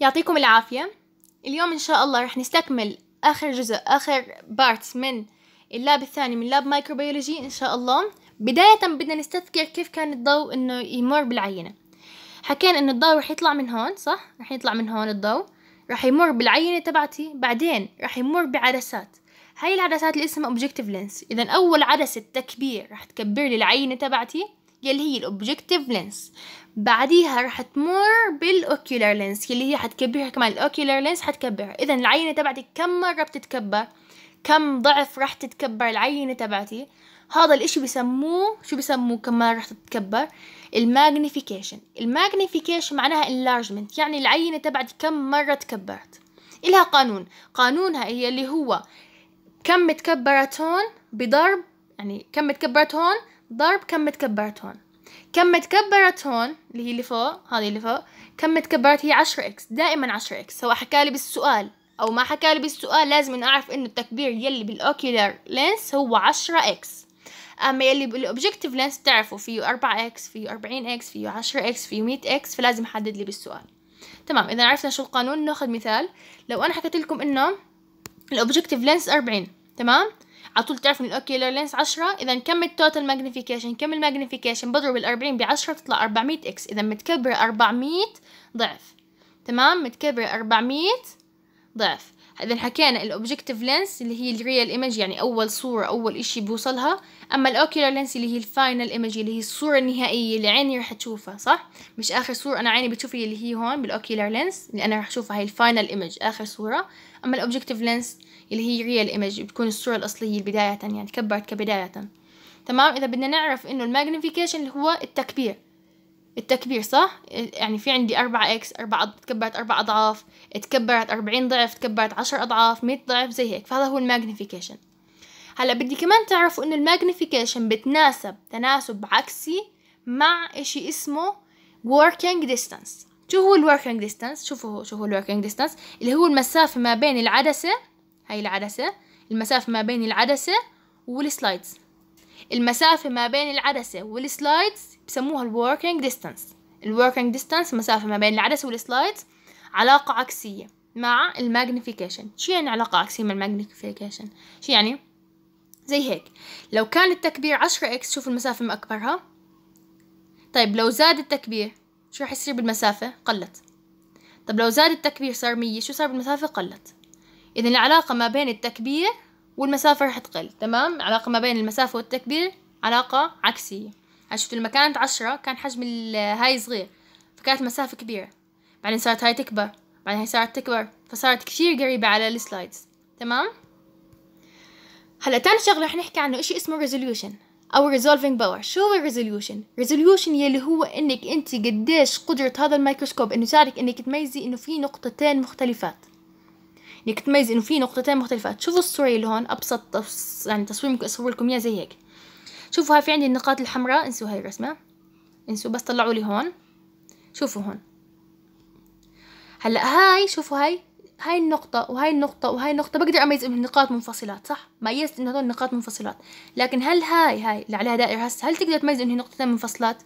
يعطيكم العافية اليوم إن شاء الله رح نستكمل آخر جزء آخر بارت من اللاب الثاني من لاب مايكروبيولوجي إن شاء الله بداية بدنا نستذكر كيف كان الضوء إنه يمر بالعينة حكينا إنه الضوء رح يطلع من هون صح؟ رح يطلع من هون الضوء رح يمر بالعينة تبعتي بعدين رح يمر بعدسات هاي العدسات اللي اسمها Objective لينس اذا اول عدسه تكبير رح تكبر لي العينه تبعتي يلي هي الاوبجكتيف لينس بعديها رح تمر بالاوكيولار لينس يلي هي حتكبرها كمان الاوكيولار لينس حتكبرها اذا العينه تبعتي كم مره بتتكبر كم ضعف رح تتكبر العينه تبعتي هذا الاشي بسموه شو بسموه كمان رح تتكبر الماجنيفيكيشن الماجنيفيكيشن معناها enlargement يعني العينه تبعتي كم مره تكبرت إلها قانون قانونها هي اللي هو كم تكبرت هون بضرب يعني كم تكبرت هون ضرب كم تكبرت هون كم متكبرت هون اللي هي اللي فوق هذه اللي فوق كم متكبرت هي 10 اكس دائما 10 اكس سواء حكى لي بالسؤال او ما حكى لي بالسؤال لازم إن اعرف انه التكبير يلي بالاوكيولار لينس هو 10 اكس اما يلي بالاوبجكتيف لينس بتعرفوا فيه 4 اكس فيه 40 اكس فيه 10 اكس فيه 100 اكس فلازم احدد لي بالسؤال تمام اذا عرفنا شو القانون ناخذ مثال لو انا حكيت لكم انه الاوبجكتيف لينس 40 تمام على طول تعرف ان الاوكيولار لينس 10 اذا كم التوتال ماجنيفيكيشن كم الماجنيفيكيشن بضرب ال40 ب 10 بتطلع 400 اكس اذا متكبره 400 ضعف تمام متكبره 400 ضعف اذا حكينا الاوبجكتيف لينس اللي هي الريال ايمج يعني اول صوره اول اشي بوصلها اما الاوكيولار لينس اللي هي الفاينل ايمج اللي هي الصوره النهائيه اللي عيني رح تشوفها صح مش اخر صوره انا عيني بتشوفها اللي هي هون بالاوكيولار لينس اللي انا رح اشوفها هي الفاينل ايمج اخر صوره اما الاوبجكتيف لينس اللي هي ريال ايمج بتكون الصوره الاصليه بدايه يعني كبرت كبدايه تمام اذا بدنا نعرف انه الماجنيفيكيشن اللي هو التكبير التكبير صح؟ يعني في عندي أربعة إكس أربعة تكبرت أربع أضعاف تكبرت أربعين ضعف تكبرت عشر أضعاف مية ضعف زي هيك فهذا هو الماجنيفيكيشن هلا بدي كمان تعرفوا إنه الماجنيفيكيشن بتناسب تناسب عكسي مع إشي اسمه working distance شو هو الوركينج ديستانس شوفوا شو هو الوركينج ديستانس اللي هو المسافة ما بين العدسة هاي العدسة المسافة ما بين العدسة والسلايدز المسافة ما بين العدسة والسلايدز بسموها الوركينج ديستانس الوركينج ديستانس مسافة ما بين العدسة والسلايدز علاقة عكسية مع الماجنيفيكيشن شو يعني علاقة عكسية مع الماجنيفيكيشن شو يعني زي هيك لو كان التكبير عشرة اكس شوف المسافة ما أكبرها طيب لو زاد التكبير شو رح يصير بالمسافة قلت طب لو زاد التكبير صار مية شو صار بالمسافة قلت إذا العلاقة ما بين التكبير والمسافة رح تقل تمام علاقة ما بين المسافة والتكبير علاقة عكسية شفت لما كانت عشرة كان حجم هاي صغير فكانت مسافة كبيرة بعدين صارت هاي تكبر بعدين هاي صارت تكبر فصارت كثير قريبة على السلايدز تمام هلا تاني شغلة رح نحكي عنه اشي اسمه resolution او resolving power شو هو resolution resolution يلي هو انك انت قديش قدرة هذا الميكروسكوب انه يساعدك انك تميزي انه في نقطتين مختلفات انك يعني تميز انه في نقطتين مختلفات شوفوا الصورة اللي هون ابسط تص... يعني تصوير ممكن اصور لكم اياه زي هيك شوفوا هاي في عندي النقاط الحمراء انسوا هاي الرسمة انسوا بس طلعوا لي هون شوفوا هون هلا هاي شوفوا هاي هاي النقطة وهاي النقطة وهاي النقطة بقدر أميز إنه النقاط منفصلات صح؟ ميزت إنه هدول نقاط منفصلات، لكن هل هاي هاي اللي عليها دائرة هسه هل تقدر تميز إنه هي نقطتين منفصلات؟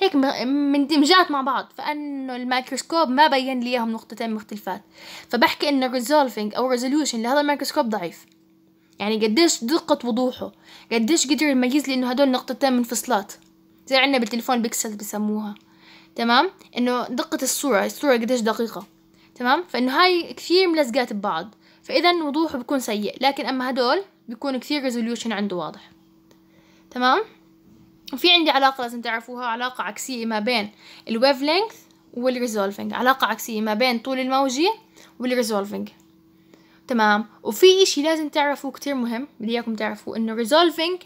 هيك مندمجات مع بعض فانه الميكروسكوب ما بين لي اياهم نقطتين مختلفات فبحكي انه الريزولفينج او الريزولوشن لهذا الميكروسكوب ضعيف يعني قديش دقة وضوحه قديش قدر يميز لي انه هدول نقطتين منفصلات زي عندنا بالتليفون بيكسل بسموها تمام انه دقة الصورة الصورة قديش دقيقة تمام فانه هاي كثير ملزقات ببعض فاذا وضوحه بيكون سيء لكن اما هدول بيكون كثير ريزوليوشن عنده واضح تمام وفي عندي علاقة لازم تعرفوها علاقة عكسية ما بين الويف لينث والريزولفينج علاقة عكسية ما بين طول الموجة والريزولفينج تمام وفي اشي لازم تعرفوه كتير مهم بدي اياكم تعرفوه انه ريزولفينج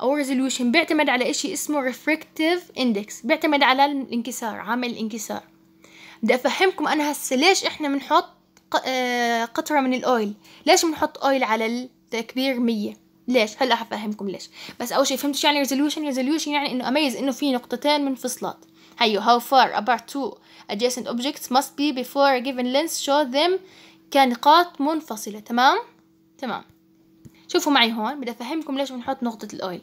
او ريزولوشن بيعتمد على اشي اسمه ريفركتيف اندكس بيعتمد على الانكسار عامل الانكسار بدي افهمكم انا هسه ليش احنا بنحط آه، قطرة من الاويل ليش بنحط اويل على التكبير مية ليش هلا حفهمكم ليش بس اول شيء فهمتوا شو يعني ريزولوشن ريزولوشن يعني انه اميز انه في نقطتين منفصلات هيو هاو فار ابارت تو adjacent objects must be before a given لينس show them كنقاط منفصلة تمام تمام شوفوا معي هون بدي افهمكم ليش بنحط نقطة الاويل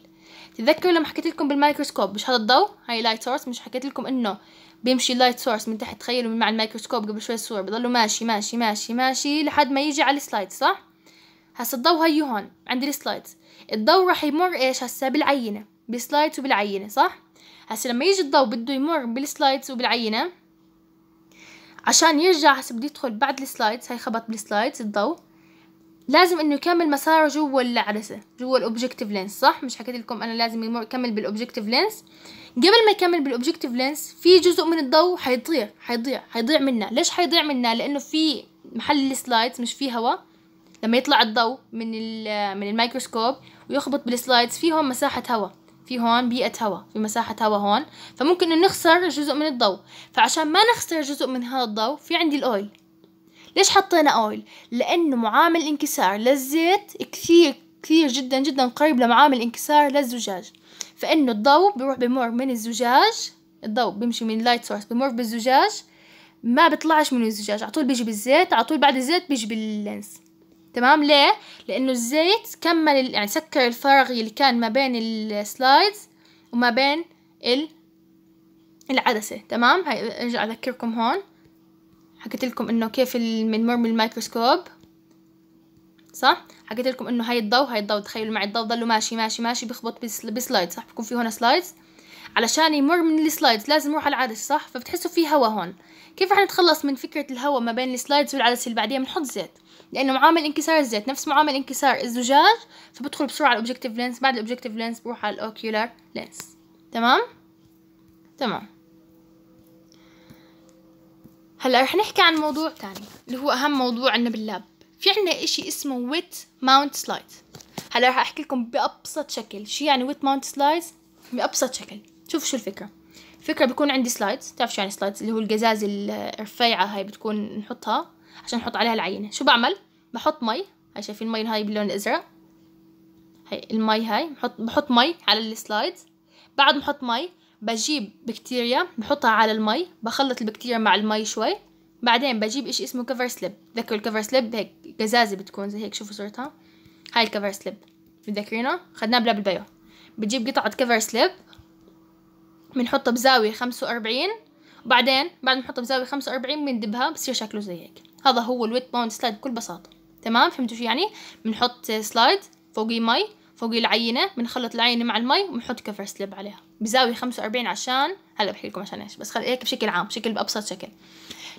تذكروا لما حكيت لكم بالمايكروسكوب مش هذا الضوء هاي لايت سورس مش حكيت لكم انه بيمشي لايت سورس من تحت تخيلوا مع الميكروسكوب قبل شوي الصور بضلوا ماشي ماشي ماشي ماشي لحد ما يجي على السلايد صح هسا الضوء هي هون عند السلايدز الضوء راح يمر ايش هسا بالعينه بالسلايدز وبالعينه صح هسا لما يجي الضوء بده يمر بالسلايدز وبالعينه عشان يرجع هسا بده يدخل بعد السلايدز هي خبط بالسلايدز الضوء لازم انه يكمل مساره جوا العدسه جوا الاوبجكتيف لينس صح مش حكيت لكم انا لازم يمر يكمل بالاوبجكتيف لينس قبل ما يكمل بالاوبجكتيف لينس في جزء من الضوء حيضيع حيضيع حيضيع منا ليش حيضيع منا لانه في محل السلايدز مش فيه هواء لما يطلع الضوء من من الميكروسكوب ويخبط بالسلايدز في هون مساحة هواء في هون بيئة هواء في مساحة هواء هون فممكن انه نخسر جزء من الضوء فعشان ما نخسر جزء من هذا الضوء في عندي الاويل ليش حطينا اويل لانه معامل انكسار للزيت كثير كثير جدا جدا قريب لمعامل انكسار للزجاج فانه الضوء بيروح بمر من الزجاج الضوء بيمشي من اللايت سورس بمر بالزجاج ما بيطلعش من الزجاج على طول بيجي بالزيت على طول بعد الزيت بيجي باللينس تمام ليه لانه الزيت كمل يعني سكر الفراغ اللي كان ما بين السلايدز وما بين ال العدسة تمام هاي ارجع اذكركم هون حكيت لكم انه كيف بنمر من الميكروسكوب صح حكيت لكم انه هاي الضوء هاي الضوء تخيلوا معي الضوء ضلوا ماشي ماشي ماشي بخبط بسلايد صح بكون في هون سلايدز علشان يمر من السلايدز لازم يروح على العدسة صح فبتحسوا في هوا هون كيف رح نتخلص من فكرة الهوا ما بين السلايدز والعدسة اللي بعديها بنحط زيت لانه معامل انكسار الزيت نفس معامل انكسار الزجاج فبدخل بسرعه على الاوبجكتيف لينس بعد الاوبجكتيف لينس بروح على الاوكيولار لينس تمام تمام هلا رح نحكي عن موضوع تاني اللي هو اهم موضوع عندنا باللاب في عندنا اشي اسمه ويت ماونت سلايد هلا رح احكي لكم بابسط شكل شو يعني ويت ماونت سلايدز بابسط شكل شوفوا شو الفكره الفكره بيكون عندي سلايدز بتعرف شو يعني سلايدز اللي هو القزاز الرفيعه هاي بتكون نحطها عشان احط عليها العينة شو بعمل بحط مي هاي شايفين المي هاي باللون الازرق هاي المي هاي بحط بحط مي على السلايدز بعد ما احط مي بجيب بكتيريا بحطها على المي بخلط البكتيريا مع المي شوي بعدين بجيب اشي اسمه كفر سليب تذكروا الكفر سليب هيك قزازة بتكون زي هيك شوفوا صورتها هاي الكفر سليب متذكرينه خدناه بلاب البيو بجيب قطعة كفر سليب بنحطها بزاوية خمسة وأربعين وبعدين بعد ما نحطها بزاوية خمسة وأربعين بندبها بصير شكله زي هيك هذا هو الويت باوند سلايد بكل بساطة تمام فهمتوا شو يعني بنحط سلايد فوقيه مي فوقيه العينة بنخلط العينة مع المي وبنحط كفر سليب عليها بزاوية 45 عشان هلا بحكي لكم عشان ايش بس خلي هيك بشكل عام بشكل بأبسط شكل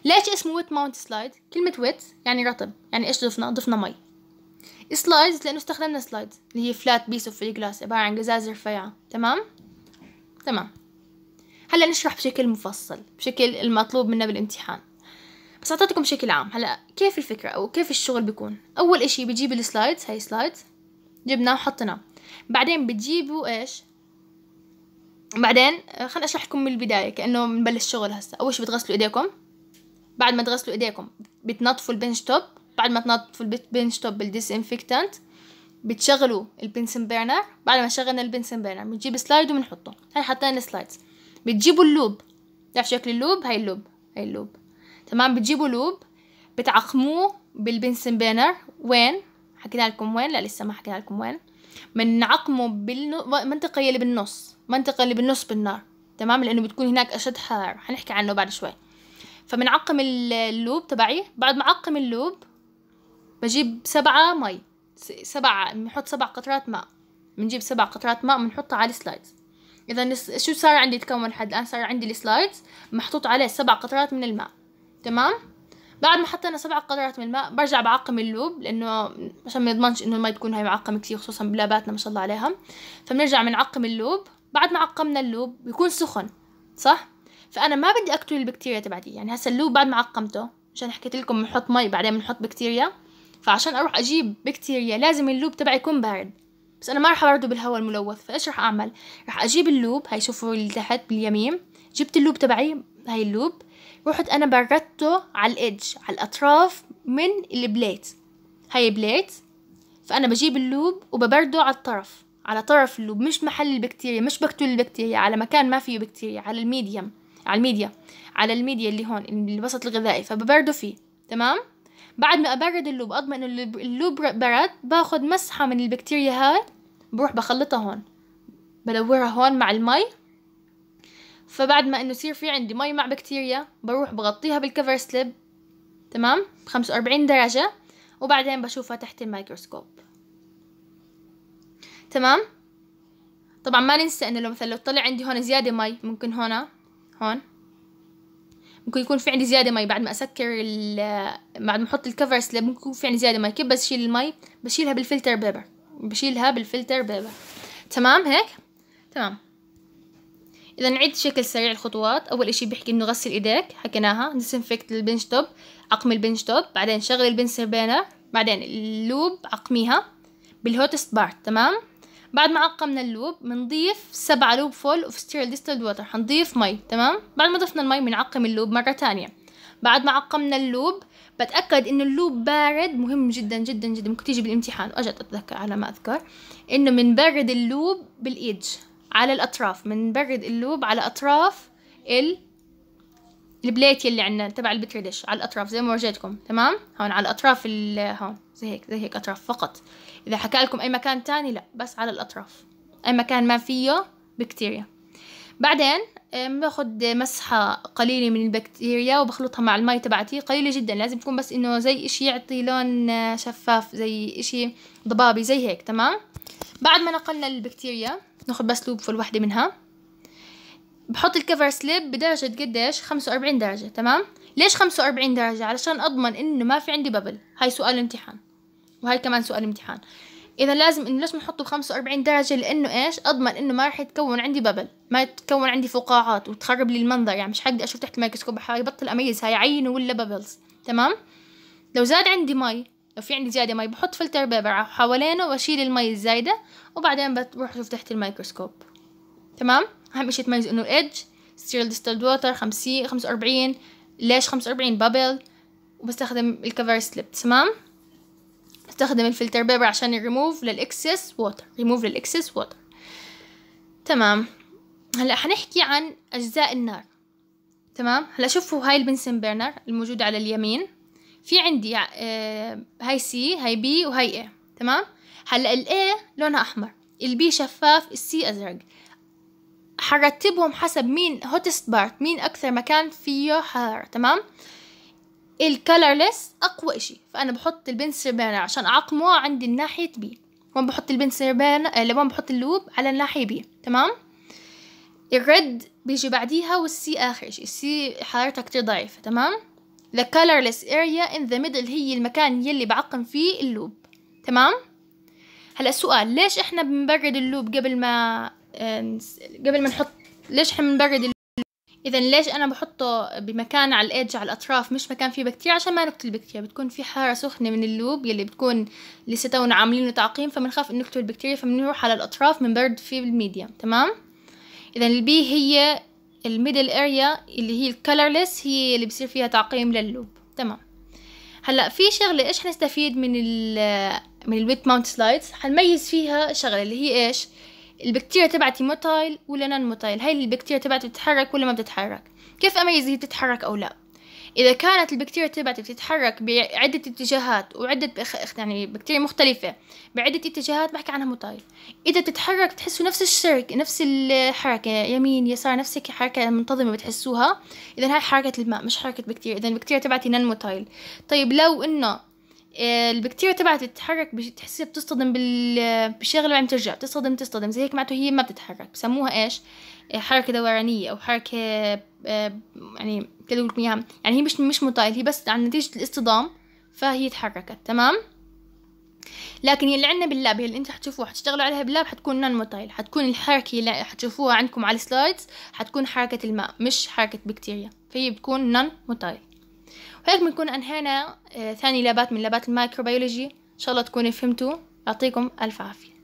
ليش اسمه ويت ماونت سلايد كلمة ويت يعني رطب يعني ايش ضفنا ضفنا مي سلايدز لأنه استخدمنا سلايدز اللي هي فلات بيس اوف جلاس عبارة عن قزاز رفيعة تمام تمام هلا نشرح بشكل مفصل بشكل المطلوب منا بالامتحان بس اعطيتكم شكل عام هلا كيف الفكره او كيف الشغل بيكون اول اشي بجيب السلايدز هاي سلايدز جبناه وحطيناه بعدين بتجيبوا ايش بعدين آه، خليني اشرح لكم من البدايه كانه بنبلش شغل هسه اول شي بتغسلوا ايديكم بعد ما تغسلوا ايديكم بتنظفوا البنش توب بعد ما تنظفوا البنش توب بالديسانفكتانت بتشغلوا البنسن بيرنر بعد ما شغلنا البنسن بيرنر بنجيب سلايد وبنحطه هاي حطينا السلايدز بتجيبوا اللوب بتعرف شكل اللوب هاي اللوب هاي اللوب تمام بتجيبوا لوب بتعقموه بالبنسن بينر وين حكينا لكم وين لا لسه ما حكينا لكم وين بنعقمه بالمنطقه يلي بالنص المنطقه اللي بالنص بالنار تمام لانه بتكون هناك اشد حراره حنحكي عنه بعد شوي فبنعقم اللوب تبعي بعد ما اعقم اللوب بجيب سبعة مي سبعة بنحط سبع قطرات ماء بنجيب سبع قطرات ماء بنحطها على السلايدز اذا شو صار عندي تكون لحد الان صار عندي السلايدز محطوط عليه سبع قطرات من الماء تمام بعد ما حطينا سبع قدرات من الماء برجع بعقم اللوب لانه عشان ما نضمنش انه المي تكون هاي معقمه كثير خصوصا بلاباتنا ما شاء الله عليها فبنرجع بنعقم اللوب بعد ما عقمنا اللوب بيكون سخن صح فانا ما بدي اقتل البكتيريا تبعتي يعني هسا اللوب بعد ما عقمته عشان حكيت لكم بنحط مي بعدين بنحط بكتيريا فعشان اروح اجيب بكتيريا لازم اللوب تبعي يكون بارد بس انا ما راح ابرده بالهواء الملوث فايش راح اعمل راح اجيب اللوب هاي شوفوا اللي تحت باليمين جبت اللوب تبعي هاي اللوب رحت انا بردته على الايدج على الاطراف من البليت هاي بليت فانا بجيب اللوب وببرده على الطرف على طرف اللوب مش محل البكتيريا مش بقتل البكتيريا على مكان ما فيه بكتيريا على الميديم على الميديا على الميديا اللي هون الوسط الغذائي فببرده فيه تمام بعد ما ابرد اللوب اضمن انه اللوب برد باخذ مسحه من البكتيريا هاي بروح بخلطها هون بدورها هون مع المي فبعد ما انه يصير في عندي مي مع بكتيريا بروح بغطيها بالكفر سليب تمام بخمسة واربعين درجة وبعدين بشوفها تحت الميكروسكوب تمام طبعا ما ننسى انه لو مثلا لو طلع عندي هون زيادة مي ممكن هون هون ممكن يكون في عندي زيادة مي بعد ما اسكر ال بعد ما احط الكفر سليب ممكن يكون في عندي زيادة مي كيف بشيل المي بشيلها بالفلتر بيبر بشيلها بالفلتر بيبر تمام هيك تمام اذا نعيد بشكل سريع الخطوات اول اشي بيحكي انه غسل ايديك حكيناها ديسنفكت البنش توب عقم البنش توب بعدين شغل البنسر بينر بعدين اللوب عقميها بالهوتست بارت تمام بعد ما عقمنا اللوب بنضيف سبعة لوب فول اوف ستيرل ديستلد ووتر حنضيف مي تمام بعد ما ضفنا المي بنعقم اللوب مرة تانية بعد ما عقمنا اللوب بتأكد إنه اللوب بارد مهم جدا جدا جدا ممكن تيجي بالامتحان وأجت أتذكر على ما أذكر إنه بنبرد اللوب بالإيدج على الأطراف بنبرد اللوب على أطراف ال البليت يلي عندنا تبع البتريدش على الأطراف زي ما ورجيتكم تمام هون على الأطراف ال هون زي هيك زي هيك أطراف فقط إذا حكى لكم أي مكان تاني لا بس على الأطراف أي مكان ما فيه بكتيريا بعدين باخد مسحة قليلة من البكتيريا وبخلطها مع المي تبعتي قليلة جدا لازم يكون بس انه زي اشي يعطي لون آه، شفاف زي اشي ضبابي زي هيك تمام بعد ما نقلنا البكتيريا ناخد بس لوب فول الوحده منها بحط الكفر سليب بدرجة قديش خمسة وأربعين درجة تمام ليش خمسة وأربعين درجة علشان أضمن إنه ما في عندي ببل هاي سؤال امتحان وهاي كمان سؤال امتحان إذا لازم إنه ليش بنحطه بخمسة وأربعين درجة لأنه إيش أضمن إنه ما راح يتكون عندي ببل ما يتكون عندي فقاعات وتخرب لي المنظر يعني مش حقدر أشوف تحت الميكروسكوب حبطل أميز هاي عينه ولا ببلز تمام لو زاد عندي مي لو في عندي زيادة مي بحط فلتر بيبر حوالينه واشيل المي الزايدة وبعدين بروح اشوف تحت الميكروسكوب تمام اهم اشي تميز انه الايدج ستيرل ديستيلد ووتر خمسين خمسة واربعين ليش خمسة واربعين بابل وبستخدم الكفر سليب تمام بستخدم الفلتر بيبر عشان الريموف للاكسس ووتر ريموف للاكسس ووتر تمام هلا حنحكي عن اجزاء النار تمام هلا شوفوا هاي البنسن بيرنر الموجودة على اليمين في عندي آه، هاي سي هاي بي وهاي اي تمام هلا الاي لونها احمر البي شفاف السي ازرق حرتبهم حسب مين هوتست بارت مين اكثر مكان فيه حراره تمام الكلرلس اقوى اشي فانا بحط البنسر بيرنر عشان اعقمه عندي الناحية بي وين بحط البنسر بيرنر وين بحط اللوب على الناحيه بي تمام الريد بيجي بعديها والسي اخر اشي السي حرارتها كتير ضعيفه تمام the colorless area in the middle هي المكان يلي بعقم فيه اللوب تمام هلا السؤال ليش احنا بنبرد اللوب قبل ما قبل ما نحط ليش احنا بنبرد اذا ليش انا بحطه بمكان على الايدج على الاطراف مش مكان فيه بكتيريا عشان ما نقتل البكتيريا بتكون في حاره سخنه من اللوب يلي بتكون لسه تونا عاملينه تعقيم فبنخاف انه نقتل البكتيريا فبنروح على الاطراف بنبرد فيه بالميديا تمام اذا البي هي الميدل اريا اللي هي الكلرلس هي اللي بصير فيها تعقيم لللوب تمام هلا في شغله ايش حنستفيد من ال من الويت ماونت سلايدز حنميز فيها شغله اللي هي ايش البكتيريا تبعتي موتايل ولا نان موتايل هاي البكتيريا تبعتي بتتحرك ولا ما بتتحرك كيف اميز هي بتتحرك او لا إذا كانت البكتيريا تبعتي بتتحرك بعدة اتجاهات وعدة يعني بكتيريا مختلفة بعدة اتجاهات بحكي عنها موتايل إذا بتتحرك بتحسوا نفس الشرك نفس الحركة يمين يسار نفس هيك حركة منتظمة بتحسوها إذا هاي حركة الماء مش حركة بكتيريا إذا البكتيريا تبعتي نن موتايل طيب لو إنه آه، البكتيريا تبعتي تتحرك بتحسها بتصطدم بال بشغله بعدين ترجع بتصطدم بتصطدم زي هيك معناته هي ما بتتحرك بسموها ايش حركه دورانيه او حركه آه، يعني كده لكم اياها يعني هي مش مش مطايل هي بس عن نتيجه الاصطدام فهي تحركت تمام لكن يلي اللي عندنا باللاب يلي اللي انتوا حتشوفوها حتشتغلوا عليها باللاب حتكون نون موتايل حتكون الحركة اللي حتشوفوها عندكم على السلايدز حتكون حركة الماء مش حركة بكتيريا فهي بتكون نون موتايل وهيك بنكون انهينا آه، ثاني لابات من لابات المايكروبيولوجي ان شاء الله تكونوا فهمتوا يعطيكم الف عافيه